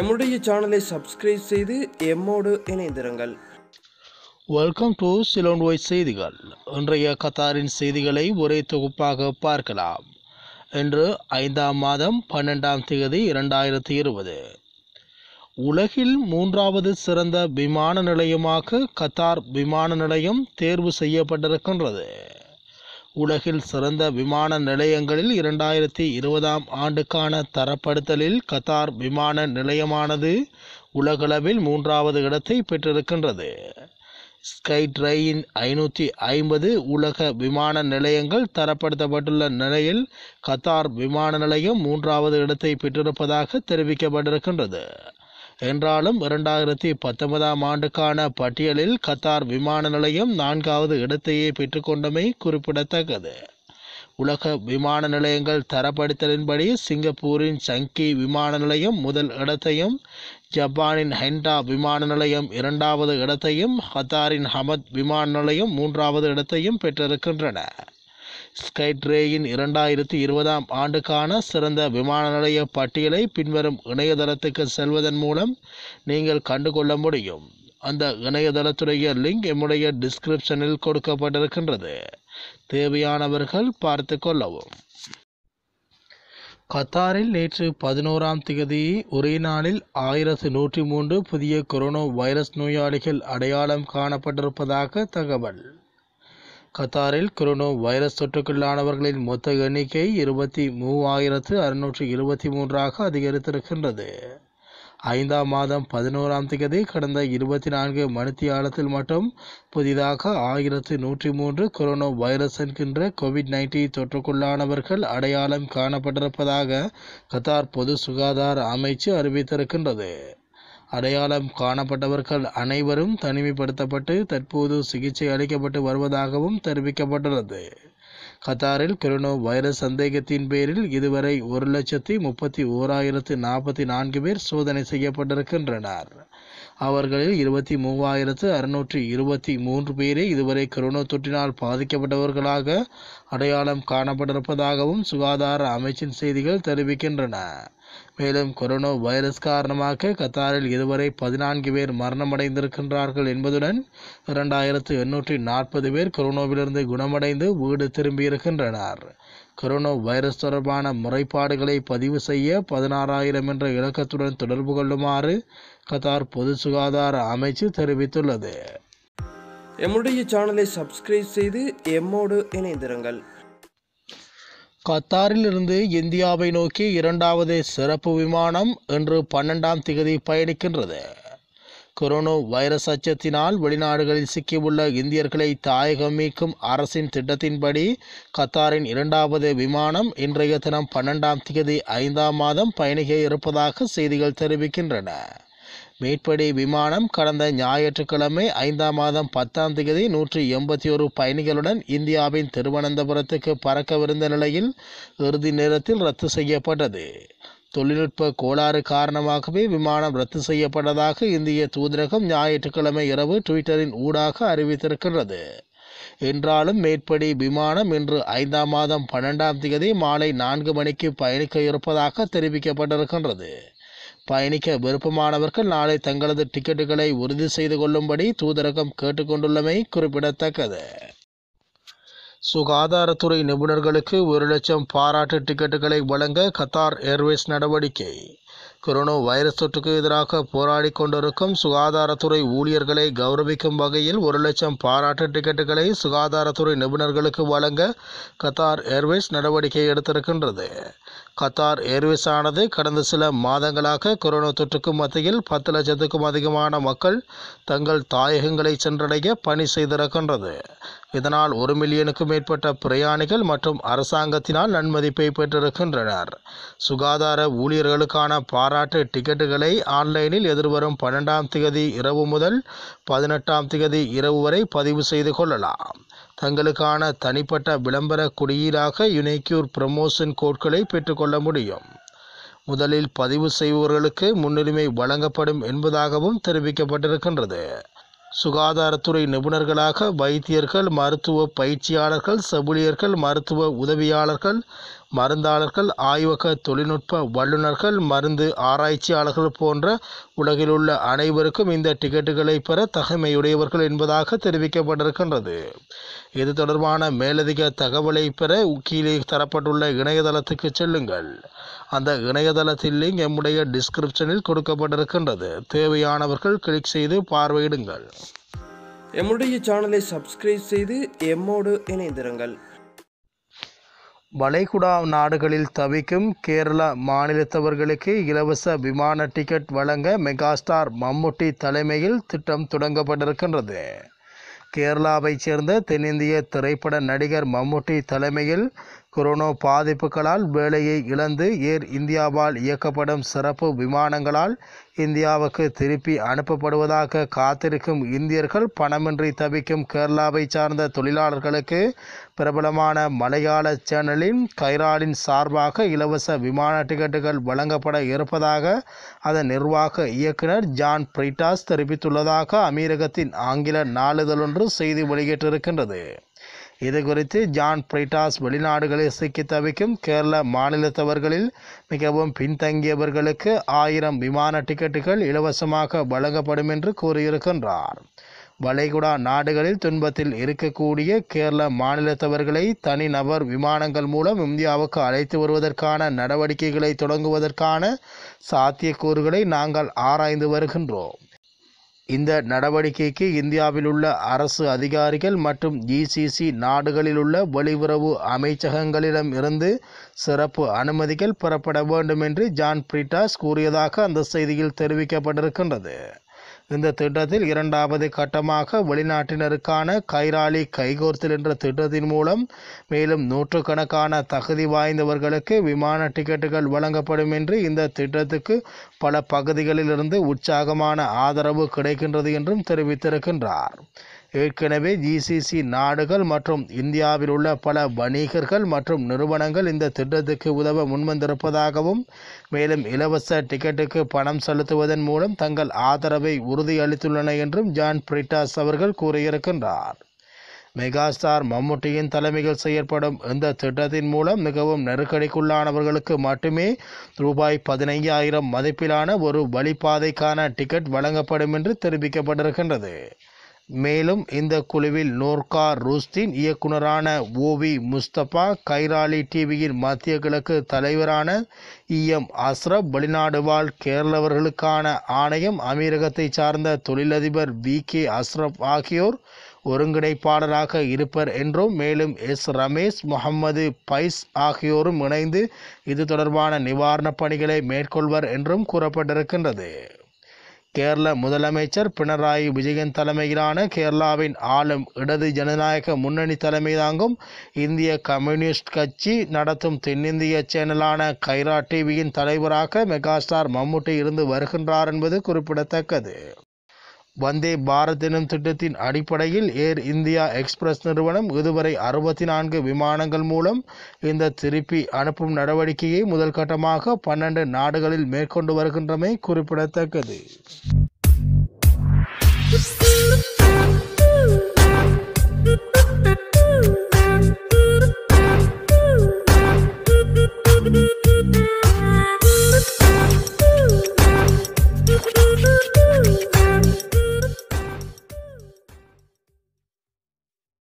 என்னுடைய சேனலை சப்ஸ்கிரைப் செய்து எம்மோடு இணைந்திருங்கள் வெல்கம் டு சிலோன் ஒய் செய்திகள் இன்றைய கத்தாரின் செய்திகளை ஒரே தொகுப்பாக பார்க்கலாம் இன்று ஐந்தாம் மாதம் பன்னெண்டாம் தேதி இரண்டாயிரத்தி இருபது உலகில் மூன்றாவது சிறந்த விமான நிலையமாக கத்தார் விமான நிலையம் தேர்வு செய்யப்பட்டிருக்கின்றது உலகில் சிறந்த விமான நிலையங்களில் இரண்டாயிரத்தி இருபதாம் ஆண்டுக்கான தரப்படுத்தலில் கத்தார் விமான நிலையமானது உலகளவில் மூன்றாவது இடத்தை பெற்றிருக்கின்றது ஸ்கை ட்ரெயின் ஐநூற்றி ஐம்பது உலக விமான நிலையங்கள் தரப்படுத்தப்பட்டுள்ள நிலையில் கத்தார் விமான நிலையம் மூன்றாவது இடத்தை பெற்றிருப்பதாக தெரிவிக்கப்பட்டிருக்கின்றது என்றாலும் இரண்டாயிரத்தி பத்தொன்பதாம் ஆண்டுக்கான பட்டியலில் கத்தார் விமான நிலையம் நான்காவது இடத்தையே பெற்றுக்கொண்டமை குறிப்பிடத்தக்கது உலக விமான நிலையங்கள் தரப்படுத்தலின்படி சிங்கப்பூரின் சங்கி விமான நிலையம் முதல் இடத்தையும் ஜப்பானின் ஹெண்டா விமான நிலையம் இரண்டாவது இடத்தையும் கத்தாரின் ஹமத் விமான நிலையம் மூன்றாவது இடத்தையும் பெற்றிருக்கின்றன ஸ்கைட்ரேயின் இரண்டாயிரத்தி இருபதாம் ஆண்டுக்கான சிறந்த விமான நிலைய பட்டியலை பின்வரும் இணையதளத்துக்கு செல்வதன் மூலம் நீங்கள் கண்டுகொள்ள முடியும் அந்த இணையதளத்துடைய லிங்க் எம்முடைய டிஸ்கிரிப்ஷனில் கொடுக்கப்பட்டிருக்கின்றது தேவையானவர்கள் பார்த்து கொள்ளவும் கத்தாரில் நேற்று பதினோராம் தேதி ஒரே நாளில் ஆயிரத்து நூற்றி மூன்று புதிய கொரோனா வைரஸ் நோயாளிகள் அடையாளம் காணப்பட்டிருப்பதாக தகவல் கத்தாரில் கொரோனா வைரஸ் தொற்றுக்குள்ளானவர்களின் மொத்த எண்ணிக்கை இருபத்தி மூவாயிரத்து அறுநூற்று இருபத்தி மூன்றாக அதிகரித்திருக்கின்றது ஐந்தாம் மாதம் பதினோராம் தேதி கடந்த இருபத்தி நான்கு மணித்தியாலத்தில் மட்டும் புதிதாக ஆயிரத்து நூற்றி மூன்று கொரோனா வைரஸ் என்கின்ற கோவிட் நைன்டீன் தொற்றுக்குள்ளானவர்கள் அடையாளம் காணப்பட்டிருப்பதாக கத்தார் பொது சுகாதார அமைச்சு அறிவித்திருக்கின்றது அடையாளம் காணப்பட்டவர்கள் அனைவரும் தனிமைப்படுத்தப்பட்டு தற்போது சிகிச்சை அளிக்கப்பட்டு வருவதாகவும் தெரிவிக்கப்பட்டுள்ளது கத்தாரில் கொரோனா வைரஸ் சந்தேகத்தின் பேரில் இதுவரை ஒரு லட்சத்தி முப்பத்தி ஓராயிரத்து நாற்பத்தி நான்கு பேர் சோதனை செய்யப்பட்டிருக்கின்றனர் அவர்களில் இருபத்தி மூவாயிரத்து அறுநூற்றி இருபத்தி மூன்று பேரே இதுவரை கொரோனா தொற்றினால் பாதிக்கப்பட்டவர்களாக அடையாளம் காணப்பட்டிருப்பதாகவும் சுகாதார அமைச்சின் செய்திகள் தெரிவிக்கின்றன மேலும் கொரோனா வைரஸ் காரணமாக கத்தாரில் இதுவரை பதினான்கு பேர் மரணமடைந்திருக்கின்றார்கள் என்பதுடன் இரண்டாயிரத்து எண்ணூற்றி நாற்பது பேர் கொரோனாவிலிருந்து குணமடைந்து வீடு திரும்பியிருக்கின்றனர் கொரோனா வைரஸ் தொடர்பான முறைப்பாடுகளை பதிவு செய்ய பதினாறாயிரம் என்ற இலக்கத்துடன் தொடர்பு கொள்ளுமாறு கத்தார் பொது சுகாதார அமைச்சு தெரிவித்துள்ளது எம்முடைய சேனலை சப்ஸ்கிரைப் செய்து எம்மோடு இணைந்திருங்கள் கத்தாரில் இருந்து இந்தியாவை நோக்கி இரண்டாவது சிறப்பு விமானம் இன்று பன்னெண்டாம் திகதி பயணிக்கின்றது கொரோனா வைரஸ் அச்சத்தினால் வெளிநாடுகளில் சிக்கியுள்ள இந்தியர்களை தாயகம் மீட்கும் அரசின் திட்டத்தின்படி கத்தாரின் இரண்டாவது விமானம் இன்றைய தினம் பன்னெண்டாம் தேதி ஐந்தாம் மாதம் பயணிக்க இருப்பதாக செய்திகள் தெரிவிக்கின்றன மீட்படி விமானம் கடந்த ஞாயிற்றுக்கிழமை ஐந்தாம் மாதம் பத்தாம் தேதி நூற்றி எண்பத்தி ஒரு பயணிகளுடன் இந்தியாவின் திருவனந்தபுரத்துக்கு பறக்கவிருந்த நிலையில் இறுதி நேரத்தில் ரத்து செய்யப்பட்டது தொழில்நுட்ப கோளாறு காரணமாகவே விமானம் ரத்து செய்யப்பட்டதாக இந்திய தூதரகம் ஞாயிற்றுக்கிழமை இரவு ட்விட்டரின் ஊடாக அறிவித்திருக்கின்றது என்றாலும் மேற்படி விமானம் இன்று ஐந்தாம் மாதம் பன்னெண்டாம் தேதி மாலை நான்கு மணிக்கு பயணிக்க இருப்பதாக தெரிவிக்கப்பட்டிருக்கின்றது பயணிக்க விருப்பமானவர்கள் நாளை தங்களது டிக்கெட்டுகளை உறுதி செய்து கொள்ளும்படி தூதரகம் கேட்டுக்கொண்டுள்ளமை குறிப்பிடத்தக்கது சுகாதாரத்துறை நிபுணர்களுக்கு ஒரு லட்சம் பாராட்டு டிக்கெட்டுகளை வழங்க கத்தார் ஏர்வேஸ் நடவடிக்கை கொரோனா வைரஸ் தொற்றுக்கு எதிராக போராடி கொண்டிருக்கும் சுகாதாரத்துறை ஊழியர்களை கௌரவிக்கும் வகையில் ஒரு லட்சம் பாராட்டு டிக்கெட்டுகளை சுகாதாரத்துறை நிபுணர்களுக்கு வழங்க கத்தார் ஏர்வேஸ் நடவடிக்கை எடுத்திருக்கின்றது கத்தார் ஏர்வேஸானது கடந்த சில மாதங்களாக கொரோனா தொற்றுக்கு மத்தியில் பத்து லட்சத்துக்கும் அதிகமான மக்கள் தங்கள் தாயகங்களை சென்றடைய பணி செய்திருக்கின்றது இதனால் ஒரு மில்லியனுக்கும் மேற்பட்ட பிரயாணிகள் மற்றும் அரசாங்கத்தினால் நன்மதிப்பை பெற்றிருக்கின்றனர் சுகாதார ஊழியர்களுக்கான பாராட்டு டிக்கெட்டுகளை ஆன்லைனில் எதிர்வரும் பன்னெண்டாம் தேதி இரவு முதல் பதினெட்டாம் தேதி இரவு வரை பதிவு செய்து கொள்ளலாம் தங்களுக்கான தனிப்பட்ட விளம்பர குடியீடாக யுனைக்யூர் ப்ரமோஷன் கோட்களை பெற்றுக்கொள்ள முடியும் முதலில் பதிவு செய்பவர்களுக்கு முன்னுரிமை வழங்கப்படும் என்பதாகவும் தெரிவிக்கப்பட்டிருக்கின்றது சுகாதாரத்துறை நிபுணர்களாக வைத்தியர்கள் மருத்துவ பயிற்சியாளர்கள் செவிலியர்கள் மருத்துவ உதவியாளர்கள் மருந்தாளர்கள் ஆய்வக தொழில்நுட்ப வல்லுநர்கள் மருந்து ஆராய்ச்சியாளர்கள் போன்ற உலகிலுள்ள அனைவருக்கும் இந்த டிக்கெட்டுகளை பெற தகமையுடையவர்கள் என்பதாக தெரிவிக்கப்பட்டிருக்கின்றது இது தொடர்பான மேலதிக தகவலை பெற கீழே தரப்பட்டுள்ள இணையதளத்துக்கு செல்லுங்கள் அந்த இணையதளத்தில் லிங்க் எம்முடைய டிஸ்கிரிப்ஷனில் கொடுக்கப்பட்டிருக்கின்றது தேவையானவர்கள் கிளிக் செய்து பார்வையிடுங்கள் எம்முடைய சேனலை சப்ஸ்கிரைப் செய்து எம்மோடு இணைந்திருங்கள் வளைகுடா நாடுகளில் தவிக்கும் கேரள மாநிலத்தவர்களுக்கு இலவச விமான டிக்கெட் வழங்க மெகாஸ்டார் மம்முட்டி தலைமையில் திட்டம் தொடங்கப்பட்டிருக்கின்றது கேரளாவைச் சேர்ந்த தென்னிந்திய திரைப்பட நடிகர் மம்முட்டி தலைமையில் கொரோனா பாதிப்புகளால் வேலையை இழந்து ஏர் இந்தியாவால் இயக்கப்படும் சிறப்பு விமானங்களால் இந்தியாவுக்கு திருப்பி அனுப்பப்படுவதாக காத்திருக்கும் இந்தியர்கள் பணமின்றி தவிக்கும் கேரளாவை சார்ந்த தொழிலாளர்களுக்கு பிரபலமான மலையாள சேனலின் கைராலின் சார்பாக இலவச விமான டிக்கெட்டுகள் வழங்கப்பட இருப்பதாக அதன் நிர்வாக இயக்குனர் ஜான் பிரிட்டாஸ் தெரிவித்துள்ளதாக அமீரகத்தின் ஆங்கில நாளிதழொன்று செய்தி வெளியிட்டிருக்கின்றது இது குறித்து ஜான் பிரிட்டாஸ் வெளிநாடுகளில் சிக்கி தவிக்கும் கேரள மாநிலத்தவர்களில் மிகவும் பின்தங்கியவர்களுக்கு ஆயிரம் விமான டிக்கெட்டுகள் இலவசமாக வழங்கப்படும் என்று கூறியிருக்கின்றார் வளைகுடா நாடுகளில் துன்பத்தில் இருக்கக்கூடிய கேரள மாநிலத்தவர்களை தனிநபர் விமானங்கள் மூலம் இந்தியாவுக்கு அழைத்து வருவதற்கான நடவடிக்கைகளை தொடங்குவதற்கான சாத்தியக்கூறுகளை நாங்கள் ஆராய்ந்து வருகின்றோம் இந்த நடவடிக்கைக்கு இந்தியாவில் உள்ள அரசு அதிகாரிகள் மற்றும் ஜிசிசி e நாடுகளில் உள்ள வெளியுறவு அமைச்சகங்களிடம் இருந்து சிறப்பு அனுமதிகள் பெறப்பட வேண்டும் என்று ஜான் பிரிட்டாஸ் கூறியதாக அந்த செய்தியில் தெரிவிக்கப்பட்டிருக்கின்றது இந்த திட்டத்தில் இரண்டாவது கட்டமாக வெளிநாட்டினருக்கான கைராலி கைகோர்த்தல் என்ற திட்டத்தின் மூலம் மேலும் நூற்றுக்கணக்கான தகுதி வாய்ந்தவர்களுக்கு விமான டிக்கெட்டுகள் வழங்கப்படும் என்று இந்த திட்டத்துக்கு பல பகுதிகளிலிருந்து உற்சாகமான ஆதரவு கிடைக்கின்றது என்றும் தெரிவித்திருக்கின்றார் ஏற்கனவே ஜிசிசி நாடுகள் மற்றும் இந்தியாவில் உள்ள பல வணிகர்கள் மற்றும் நிறுவனங்கள் இந்த திட்டத்துக்கு உதவ முன்வந்திருப்பதாகவும் மேலும் இலவச டிக்கெட்டுக்கு பணம் செலுத்துவதன் மூலம் தங்கள் ஆதரவை உறுதியளித்துள்ளன என்றும் ஜான் பிரிட்டாஸ் அவர்கள் கூறியிருக்கின்றார் மெகாஸ்டார் மம்முட்டியின் தலைமையில் செயற்படும் இந்த திட்டத்தின் மூலம் மிகவும் நெருக்கடிக்குள்ளானவர்களுக்கு மட்டுமே ரூபாய் பதினைஞ்சாயிரம் மதிப்பிலான ஒரு வழிபாதைக்கான டிக்கெட் வழங்கப்படும் என்று தெரிவிக்கப்பட்டிருக்கின்றது மேலும் இந்த குழுவில் நோர்கா ரூஸ்தின் இயக்குனரான ஓவி முஸ்தபா கைராலி டிவியின் மத்திய கிழக்கு தலைவரான இ எம் அஸ்ரப் வெளிநாடுவாழ் கேரளவர்களுக்கான ஆணையம் அமீரகத்தை சார்ந்த தொழிலதிபர் வி கே அஸ்ரப் ஆகியோர் ஒருங்கிணைப்பாளராக இருப்பர் என்றும் மேலும் எஸ் ரமேஷ் முகமது பைஸ் ஆகியோரும் இணைந்து இது தொடர்பான நிவாரணப் பணிகளை மேற்கொள்வர் என்றும் கூறப்பட்டிருக்கின்றது கேரள முதலமைச்சர் பினராயி விஜயன் தலைமையிலான கேரளாவின் ஆளும் இடது ஜனநாயக முன்னணி தலைமை தாங்கும் இந்திய கம்யூனிஸ்ட் கட்சி நடத்தும் தென்னிந்திய சேனலான கைரா டிவியின் தலைவராக மெகாஸ்டார் மம்முட்டி இருந்து வருகின்றார் என்பது குறிப்பிடத்தக்கது வந்தே பாரத் எனும் திட்டத்தின் அடிப்படையில் ஏர் இந்தியா எக்ஸ்பிரஸ் நிறுவனம் இதுவரை அறுபத்தி நான்கு விமானங்கள் மூலம் இந்த திருப்பி அனுப்பும் நடவடிக்கையை முதல் கட்டமாக பன்னெண்டு நாடுகளில் மேற்கொண்டு வருகின்றமை குறிப்பிடத்தக்கது